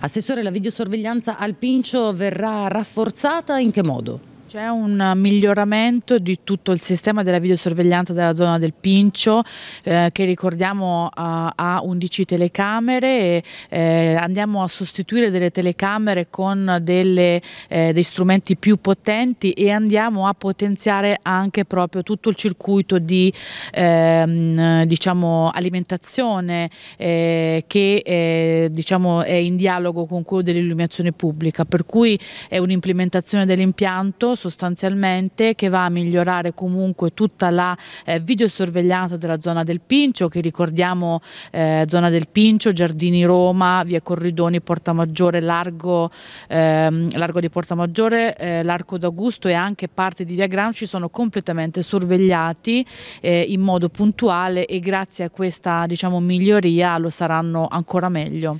Assessore, la videosorveglianza al Pincio verrà rafforzata in che modo? C'è un miglioramento di tutto il sistema della videosorveglianza della zona del Pincio eh, che ricordiamo eh, ha, 11 telecamere e eh, andiamo a sostituire delle telecamere con delle, eh, dei strumenti più potenti e andiamo a potenziare anche proprio tutto il circuito di ehm, diciamo, alimentazione eh, che eh, diciamo, è in dialogo con quello dell'illuminazione pubblica per cui è un'implementazione dell'impianto sostanzialmente che va a migliorare comunque tutta la eh, videosorveglianza della zona del Pincio che ricordiamo eh, zona del Pincio, Giardini Roma, via Corridoni, Porta Maggiore, Largo, ehm, Largo di Porta Maggiore, eh, Larco d'Augusto e anche parte di via Gramsci sono completamente sorvegliati eh, in modo puntuale e grazie a questa diciamo, miglioria lo saranno ancora meglio.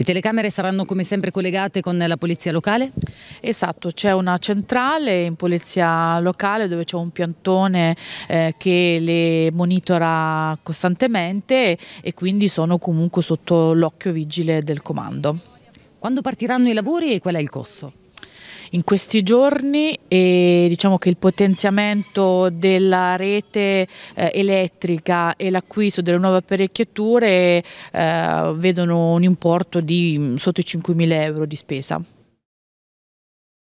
Le telecamere saranno come sempre collegate con la polizia locale? Esatto, c'è una centrale in polizia locale dove c'è un piantone eh, che le monitora costantemente e quindi sono comunque sotto l'occhio vigile del comando. Quando partiranno i lavori e qual è il costo? in questi giorni e diciamo che il potenziamento della rete eh, elettrica e l'acquisto delle nuove apparecchiature eh, vedono un importo di mm, sotto i 5.000 euro di spesa.